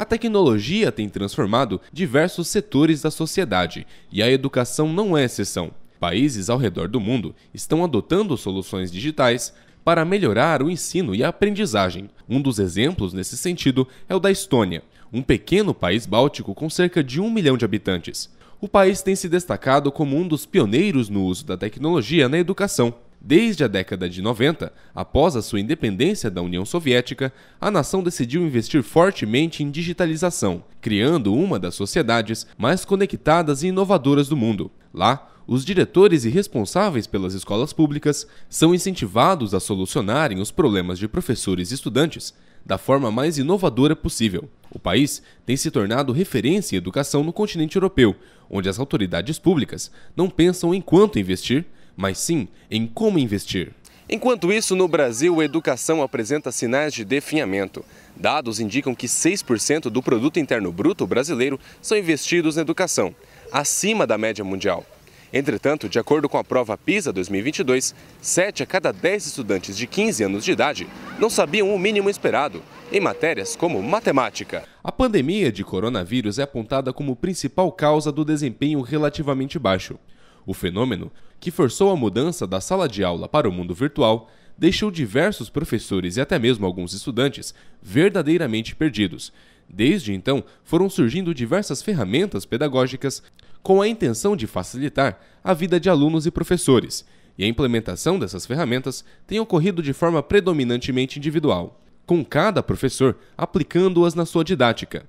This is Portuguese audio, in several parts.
A tecnologia tem transformado diversos setores da sociedade e a educação não é exceção. Países ao redor do mundo estão adotando soluções digitais para melhorar o ensino e a aprendizagem. Um dos exemplos nesse sentido é o da Estônia, um pequeno país báltico com cerca de um milhão de habitantes. O país tem se destacado como um dos pioneiros no uso da tecnologia na educação. Desde a década de 90, após a sua independência da União Soviética, a nação decidiu investir fortemente em digitalização, criando uma das sociedades mais conectadas e inovadoras do mundo. Lá, os diretores e responsáveis pelas escolas públicas são incentivados a solucionarem os problemas de professores e estudantes da forma mais inovadora possível. O país tem se tornado referência em educação no continente europeu, onde as autoridades públicas não pensam em quanto investir, mas sim em como investir. Enquanto isso, no Brasil, a educação apresenta sinais de definhamento. Dados indicam que 6% do produto interno bruto brasileiro são investidos na educação, acima da média mundial. Entretanto, de acordo com a prova PISA 2022, 7 a cada 10 estudantes de 15 anos de idade não sabiam o mínimo esperado em matérias como matemática. A pandemia de coronavírus é apontada como principal causa do desempenho relativamente baixo. O fenômeno, que forçou a mudança da sala de aula para o mundo virtual, deixou diversos professores e até mesmo alguns estudantes verdadeiramente perdidos. Desde então, foram surgindo diversas ferramentas pedagógicas com a intenção de facilitar a vida de alunos e professores, e a implementação dessas ferramentas tem ocorrido de forma predominantemente individual, com cada professor aplicando-as na sua didática.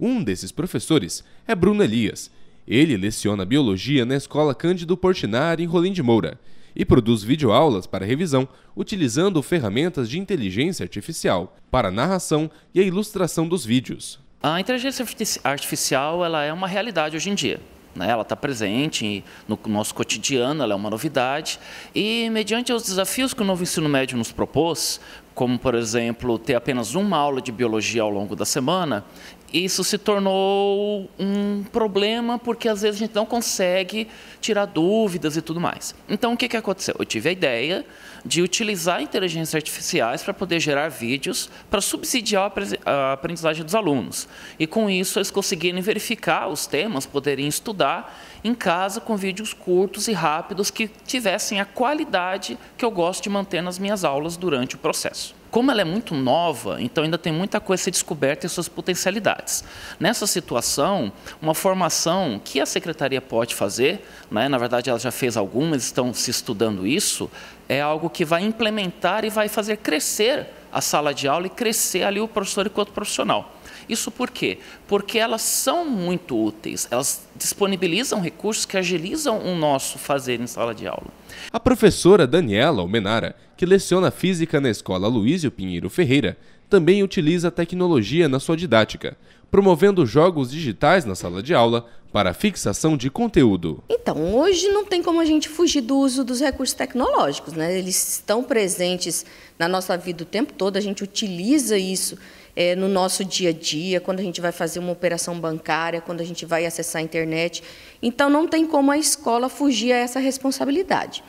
Um desses professores é Bruno Elias, ele leciona biologia na Escola Cândido Portinari em Rolim de Moura e produz videoaulas para revisão utilizando ferramentas de inteligência artificial para a narração e a ilustração dos vídeos. A inteligência artificial ela é uma realidade hoje em dia. Né? Ela está presente no nosso cotidiano, ela é uma novidade. E, mediante os desafios que o novo ensino médio nos propôs, como, por exemplo, ter apenas uma aula de biologia ao longo da semana, isso se tornou um problema porque às vezes a gente não consegue tirar dúvidas e tudo mais. Então, o que, que aconteceu? Eu tive a ideia de utilizar inteligências artificiais para poder gerar vídeos para subsidiar a aprendizagem dos alunos. E com isso, eles conseguirem verificar os temas, poderem estudar em casa com vídeos curtos e rápidos que tivessem a qualidade que eu gosto de manter nas minhas aulas durante o processo. Como ela é muito nova, então ainda tem muita coisa a ser descoberta e suas potencialidades. Nessa situação, uma formação que a secretaria pode fazer, né, na verdade ela já fez algumas, estão se estudando isso, é algo que vai implementar e vai fazer crescer a sala de aula e crescer ali o professor enquanto profissional. Isso por quê? Porque elas são muito úteis, elas disponibilizam recursos que agilizam o nosso fazer em sala de aula. A professora Daniela Almenara, que leciona física na escola Luísio Pinheiro Ferreira, também utiliza a tecnologia na sua didática, promovendo jogos digitais na sala de aula para fixação de conteúdo. Então, hoje não tem como a gente fugir do uso dos recursos tecnológicos, né? Eles estão presentes na nossa vida o tempo todo, a gente utiliza isso é, no nosso dia a dia, quando a gente vai fazer uma operação bancária, quando a gente vai acessar a internet. Então, não tem como a escola fugir a essa responsabilidade.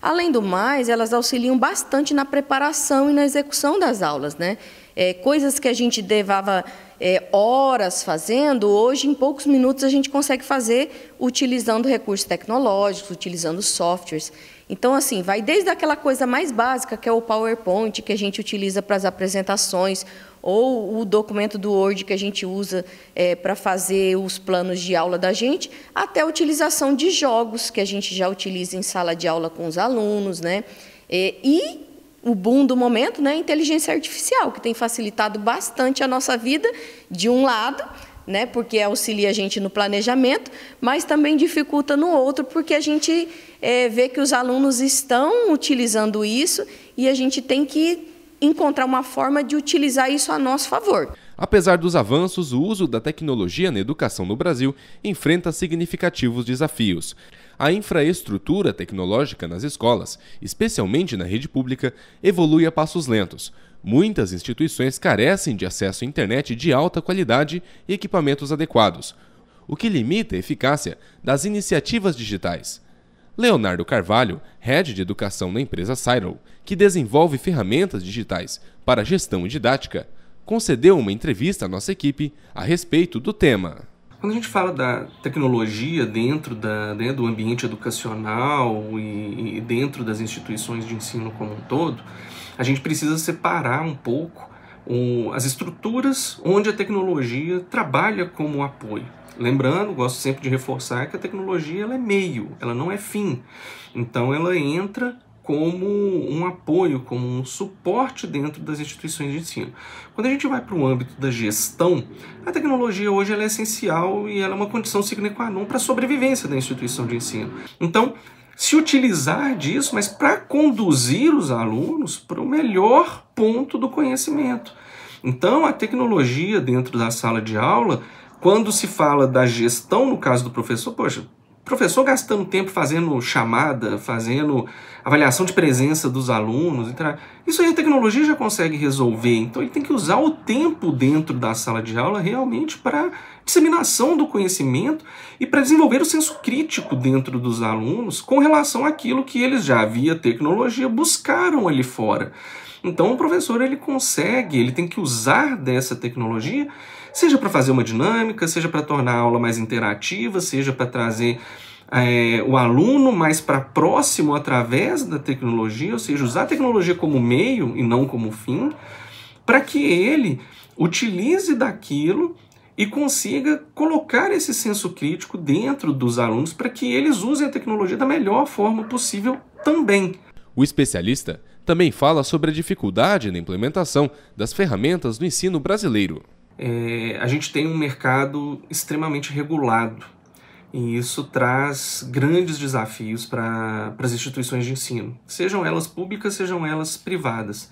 Além do mais, elas auxiliam bastante na preparação e na execução das aulas, né? É, coisas que a gente levava é, horas fazendo, hoje, em poucos minutos, a gente consegue fazer utilizando recursos tecnológicos, utilizando softwares. Então, assim, vai desde aquela coisa mais básica, que é o PowerPoint, que a gente utiliza para as apresentações, ou o documento do Word que a gente usa é, para fazer os planos de aula da gente, até a utilização de jogos que a gente já utiliza em sala de aula com os alunos, né? É, e o boom do momento, né, a inteligência artificial, que tem facilitado bastante a nossa vida, de um lado, né, porque auxilia a gente no planejamento, mas também dificulta no outro, porque a gente é, vê que os alunos estão utilizando isso e a gente tem que encontrar uma forma de utilizar isso a nosso favor. Apesar dos avanços, o uso da tecnologia na educação no Brasil enfrenta significativos desafios. A infraestrutura tecnológica nas escolas, especialmente na rede pública, evolui a passos lentos. Muitas instituições carecem de acesso à internet de alta qualidade e equipamentos adequados, o que limita a eficácia das iniciativas digitais. Leonardo Carvalho, head de educação na empresa Cyro, que desenvolve ferramentas digitais para gestão e didática, concedeu uma entrevista à nossa equipe a respeito do tema. Quando a gente fala da tecnologia dentro da, né, do ambiente educacional e, e dentro das instituições de ensino como um todo, a gente precisa separar um pouco o, as estruturas onde a tecnologia trabalha como apoio. Lembrando, gosto sempre de reforçar que a tecnologia ela é meio, ela não é fim. Então ela entra como um apoio, como um suporte dentro das instituições de ensino. Quando a gente vai para o âmbito da gestão, a tecnologia hoje é essencial e ela é uma condição sine qua non para a sobrevivência da instituição de ensino. Então, se utilizar disso, mas para conduzir os alunos para o melhor ponto do conhecimento. Então, a tecnologia dentro da sala de aula, quando se fala da gestão, no caso do professor, poxa, professor gastando tempo fazendo chamada, fazendo avaliação de presença dos alunos, isso aí a tecnologia já consegue resolver. Então ele tem que usar o tempo dentro da sala de aula realmente para disseminação do conhecimento e para desenvolver o senso crítico dentro dos alunos com relação àquilo que eles já via tecnologia buscaram ali fora. Então o professor ele consegue, ele tem que usar dessa tecnologia, seja para fazer uma dinâmica, seja para tornar a aula mais interativa, seja para trazer é, o aluno mais para próximo através da tecnologia, ou seja, usar a tecnologia como meio e não como fim, para que ele utilize daquilo e consiga colocar esse senso crítico dentro dos alunos para que eles usem a tecnologia da melhor forma possível também. O especialista também fala sobre a dificuldade na implementação das ferramentas do ensino brasileiro. É, a gente tem um mercado extremamente regulado e isso traz grandes desafios para as instituições de ensino, sejam elas públicas, sejam elas privadas.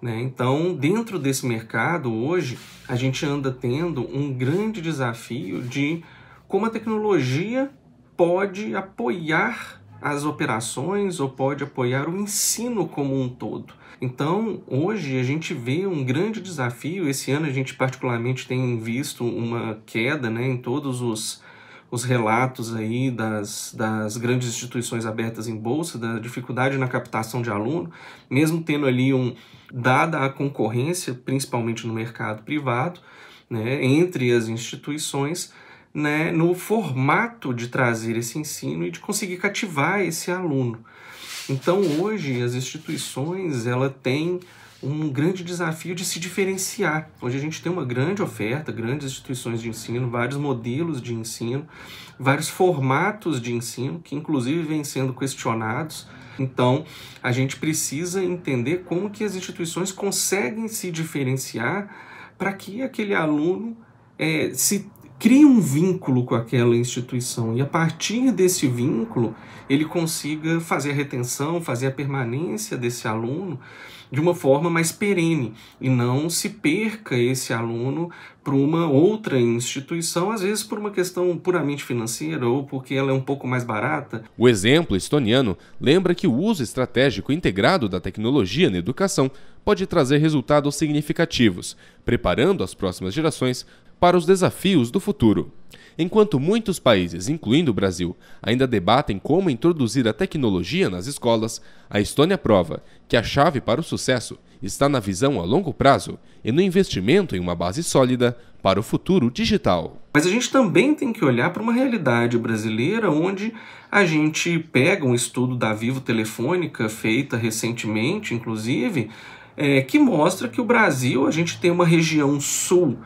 Né? Então, dentro desse mercado hoje, a gente anda tendo um grande desafio de como a tecnologia pode apoiar as operações ou pode apoiar o ensino como um todo. Então, hoje a gente vê um grande desafio. Esse ano a gente particularmente tem visto uma queda né, em todos os os relatos aí das, das grandes instituições abertas em bolsa, da dificuldade na captação de aluno, mesmo tendo ali um dada a concorrência, principalmente no mercado privado, né, entre as instituições, né, no formato de trazer esse ensino e de conseguir cativar esse aluno. Então hoje as instituições ela tem um grande desafio de se diferenciar. Hoje a gente tem uma grande oferta, grandes instituições de ensino, vários modelos de ensino, vários formatos de ensino que inclusive vêm sendo questionados. Então, a gente precisa entender como que as instituições conseguem se diferenciar para que aquele aluno é, se crie um vínculo com aquela instituição e a partir desse vínculo ele consiga fazer a retenção, fazer a permanência desse aluno de uma forma mais perene e não se perca esse aluno para uma outra instituição, às vezes por uma questão puramente financeira ou porque ela é um pouco mais barata. O exemplo estoniano lembra que o uso estratégico integrado da tecnologia na educação pode trazer resultados significativos, preparando as próximas gerações para os desafios do futuro. Enquanto muitos países, incluindo o Brasil, ainda debatem como introduzir a tecnologia nas escolas, a Estônia prova que a chave para o sucesso está na visão a longo prazo e no investimento em uma base sólida para o futuro digital. Mas a gente também tem que olhar para uma realidade brasileira onde a gente pega um estudo da Vivo Telefônica, feita recentemente, inclusive, é, que mostra que o Brasil, a gente tem uma região sul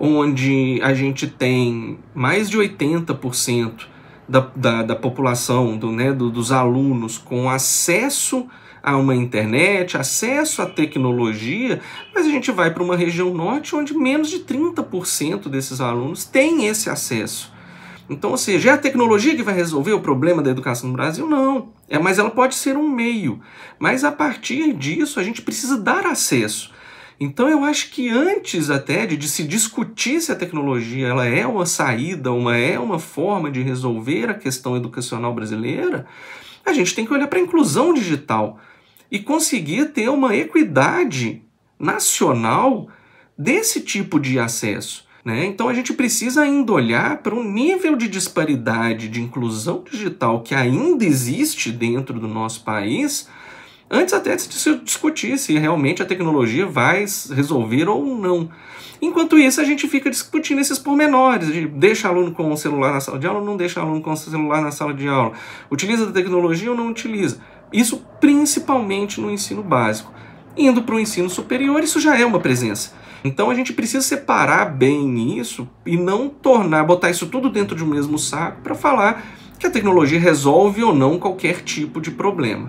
onde a gente tem mais de 80% da, da, da, população, do, né, do, dos alunos com acesso a uma internet, acesso à tecnologia, mas a gente vai para uma região norte onde menos de 30% desses alunos têm esse acesso. Então, ou seja, é a tecnologia que vai resolver o problema da educação no Brasil? Não. É, mas ela pode ser um meio. Mas a partir disso, a gente precisa dar acesso. Então eu acho que antes até de, de se discutir se a tecnologia ela é uma saída, uma é uma forma de resolver a questão educacional brasileira, a gente tem que olhar para a inclusão digital e conseguir ter uma equidade nacional desse tipo de acesso. Né? Então a gente precisa ainda olhar para o nível de disparidade de inclusão digital que ainda existe dentro do nosso país antes até de se discutir se realmente a tecnologia vai resolver ou não. Enquanto isso, a gente fica discutindo esses pormenores, de deixa aluno com o celular na sala de aula ou não deixa aluno com o celular na sala de aula, utiliza a tecnologia ou não utiliza. Isso principalmente no ensino básico. Indo para o ensino superior, isso já é uma presença. Então a gente precisa separar bem isso e não tornar, botar isso tudo dentro de um mesmo saco para falar que a tecnologia resolve ou não qualquer tipo de problema.